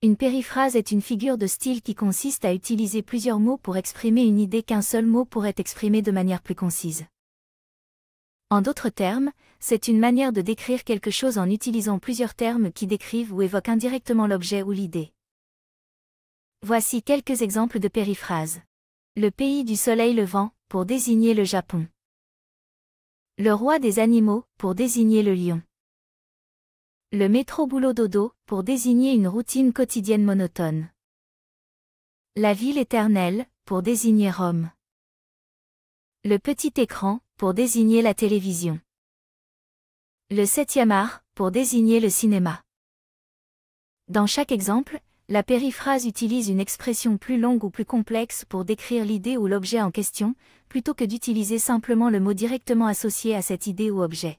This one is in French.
Une périphrase est une figure de style qui consiste à utiliser plusieurs mots pour exprimer une idée qu'un seul mot pourrait exprimer de manière plus concise. En d'autres termes, c'est une manière de décrire quelque chose en utilisant plusieurs termes qui décrivent ou évoquent indirectement l'objet ou l'idée. Voici quelques exemples de périphrases. Le pays du soleil levant, pour désigner le Japon. Le roi des animaux, pour désigner le lion. Le métro boulot dodo, pour désigner une routine quotidienne monotone. La ville éternelle, pour désigner Rome. Le petit écran, pour désigner la télévision. Le septième art, pour désigner le cinéma. Dans chaque exemple, la périphrase utilise une expression plus longue ou plus complexe pour décrire l'idée ou l'objet en question, plutôt que d'utiliser simplement le mot directement associé à cette idée ou objet.